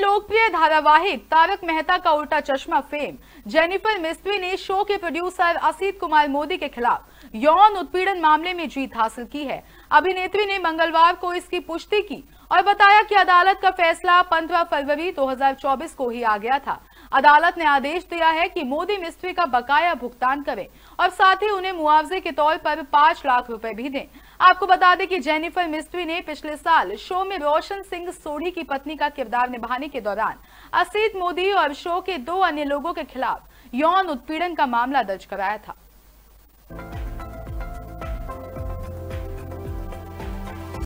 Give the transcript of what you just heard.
लोकप्रिय धारावाहिक तारक मेहता का उल्टा चश्मा फेम जेनिफर मिस्त्री ने शो के प्रोड्यूसर असित कुमार मोदी के खिलाफ यौन उत्पीड़न मामले में जीत हासिल की है अभिनेत्री ने मंगलवार को इसकी पुष्टि की और बताया कि अदालत का फैसला 15 फरवरी 2024 को ही आ गया था अदालत ने आदेश दिया है कि मोदी मिस्त्री का बकाया भुगतान करें और साथ ही उन्हें मुआवजे के तौर पर पांच लाख रुपए भी दें आपको बता दें कि जेनिफर मिस्त्री ने पिछले साल शो में रोशन सिंह सोढ़ी की पत्नी का किरदार निभाने के दौरान असीत मोदी और शो के दो अन्य लोगों के खिलाफ यौन उत्पीड़न का मामला दर्ज कराया था